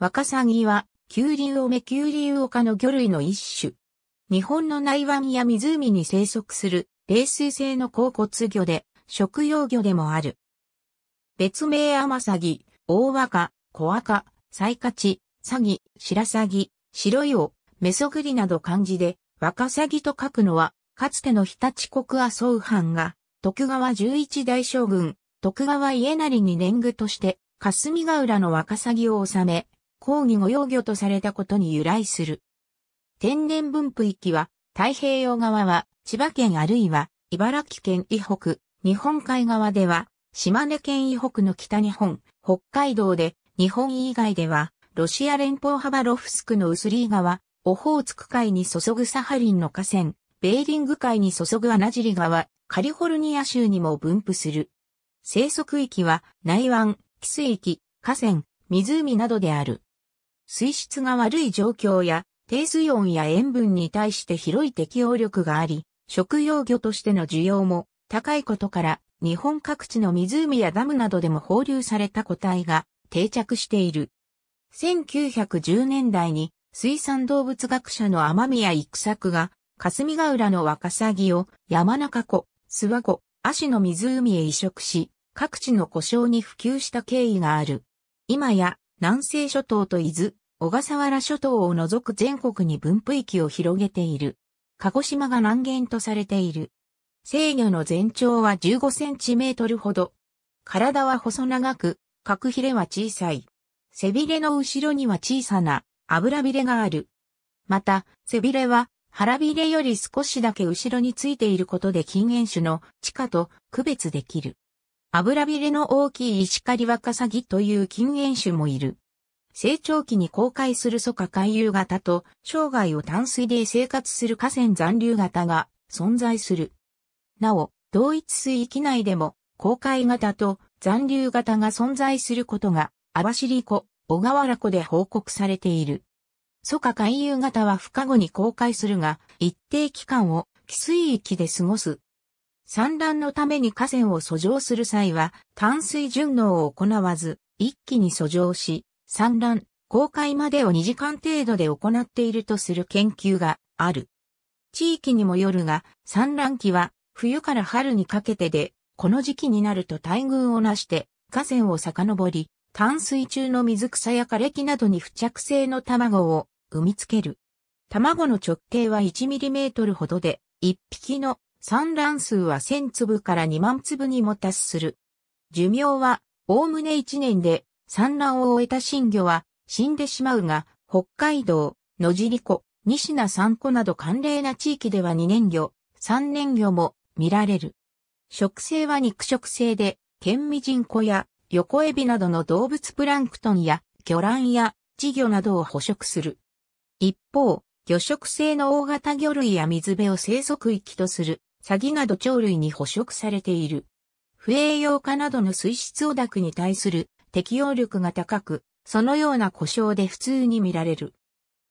ワカサギは、キュウリウオメキュウリウオ科の魚類の一種。日本の内湾や湖に生息する、冷水性の甲骨魚で、食用魚でもある。別名アマサギ、オオワカ、コワカ、サイカチ、サギ、シラサギ、白イオ、メソグリなど漢字で、ワカサギと書くのは、かつての日立国麻生藩が、徳川十一大将軍、徳川家成に年貢として、霞ヶ浦のワカサギを治め、抗議御用魚とされたことに由来する。天然分布域は、太平洋側は千葉県あるいは茨城県以北、日本海側では島根県以北の北日本、北海道で日本以外ではロシア連邦ハバロフスクのウスリー川、オホーツク海に注ぐサハリンの河川、ベーリング海に注ぐアナジリ川、カリフォルニア州にも分布する。生息域は内湾、汽水域、河川、湖などである。水質が悪い状況や低水温や塩分に対して広い適応力があり、食用魚としての需要も高いことから日本各地の湖やダムなどでも放流された個体が定着している。1910年代に水産動物学者の天宮育作が霞ヶ浦のワカサギを山中湖、諏訪湖、足の湖へ移植し、各地の故障に普及した経緯がある。今や南西諸島と伊豆、小笠原諸島を除く全国に分布域を広げている。鹿児島が南限とされている。制御の全長は15センチメートルほど。体は細長く、角ひれは小さい。背びれの後ろには小さな油びれがある。また、背びれは腹びれより少しだけ後ろについていることで禁煙種の地下と区別できる。油びれの大きい石狩若カサという禁煙種もいる。成長期に公開する蘇化海流型と、生涯を淡水で生活する河川残流型が存在する。なお、同一水域内でも、公開型と残流型が存在することが、網走湖、小川原湖で報告されている。蘇化海遊型は孵化後に公開するが、一定期間を汽水域で過ごす。産卵のために河川を遡上する際は、淡水順応を行わず、一気に遡上し、産卵、公開までを2時間程度で行っているとする研究がある。地域にもよるが、産卵期は冬から春にかけてで、この時期になると大群をなして河川を遡り、淡水中の水草や枯れ木などに付着性の卵を産みつける。卵の直径は1トルほどで、1匹の産卵数は1000粒から2万粒にも達する。寿命は、おおむね1年で産卵を終えた新魚は死んでしまうが、北海道、野尻湖、西名産湖など寒冷な地域では二年魚、三年魚も見られる。食性は肉食性で、ケンミジンコや横エビなどの動物プランクトンや魚卵や稚魚などを捕食する。一方、魚食性の大型魚類や水辺を生息域とするサギなど鳥類に捕食されている。不栄養化などの水質汚濁に対する適応力が高く、そのような故障で普通に見られる。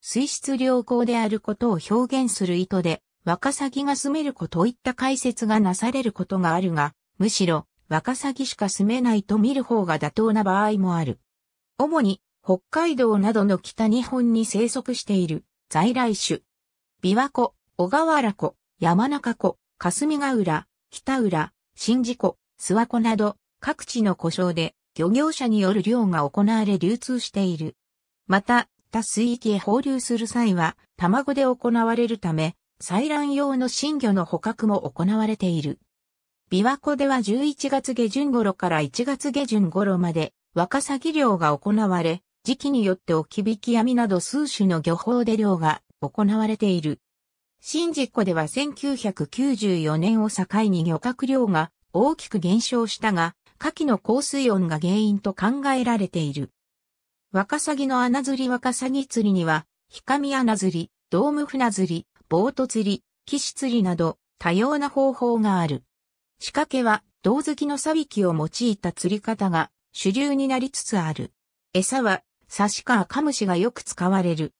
水質良好であることを表現する意図で、ワカサギが住めることいった解説がなされることがあるが、むしろ、ワカサギしか住めないと見る方が妥当な場合もある。主に、北海道などの北日本に生息している在来種。琵琶湖、小川原湖、山中湖、霞ヶ浦、北浦、宍道湖、諏訪湖など各地の湖障で漁業者による漁が行われ流通している。また、他水域へ放流する際は、卵で行われるため、採卵用の新魚の捕獲も行われている。琵琶湖では11月下旬頃から1月下旬頃まで、ワカサギ漁が行われ、時期によって置き引き網など数種の漁法で漁が行われている。新宿湖では1994年を境に漁獲量が大きく減少したが、下記の降水温が原因と考えられている。ワカサギの穴釣りワカサギ釣りには、ヒカミ穴釣り、ドーム船釣り、ボート釣り、士釣りなど多様な方法がある。仕掛けは、胴好きのサビキを用いた釣り方が主流になりつつある。餌は、サシカアカムシがよく使われる。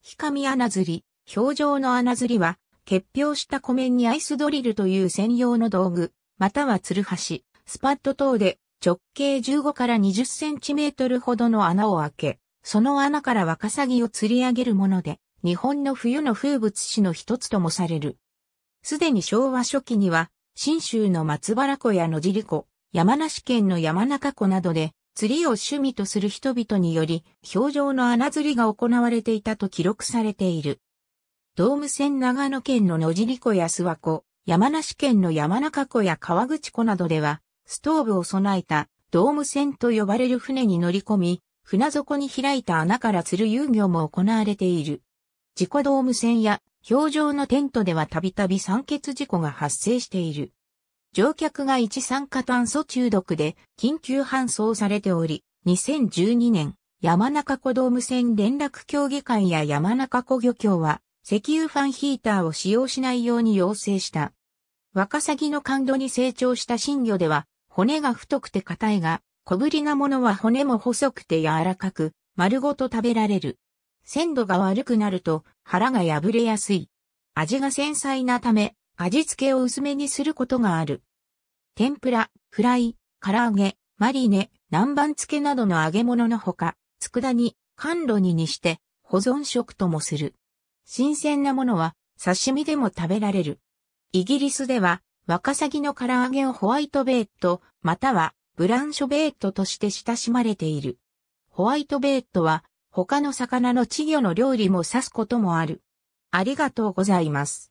ヒカミ穴釣り、表情の穴釣りは、結氷した湖面にアイスドリルという専用の道具、またはツルハシ、スパッド等で直径15から20センチメートルほどの穴を開け、その穴からワカサギを釣り上げるもので、日本の冬の風物詩の一つともされる。すでに昭和初期には、新州の松原湖や野尻湖、山梨県の山中湖などで、釣りを趣味とする人々により、表情の穴釣りが行われていたと記録されている。ドーム線長野県の野尻湖や諏訪湖、山梨県の山中湖や川口湖などでは、ストーブを備えたドーム船と呼ばれる船に乗り込み、船底に開いた穴から釣る遊漁も行われている。自己ドーム船や氷上のテントではたびたび酸欠事故が発生している。乗客が一酸化炭素中毒で緊急搬送されており、2012年、山中湖ドーム船連絡協議会や山中湖漁協は、石油ファンヒーターを使用しないように要請した。ワカサギの感度に成長した新魚では、骨が太くて硬いが、小ぶりなものは骨も細くて柔らかく、丸ごと食べられる。鮮度が悪くなると腹が破れやすい。味が繊細なため、味付けを薄めにすることがある。天ぷら、フライ、唐揚げ、マリネ、南蛮漬けなどの揚げ物のほか、佃煮、甘露煮にして保存食ともする。新鮮なものは刺身でも食べられる。イギリスではワカサギの唐揚げをホワイトベート、またはブランショベートとして親しまれている。ホワイトベートは他の魚の稚魚の料理も指すこともある。ありがとうございます。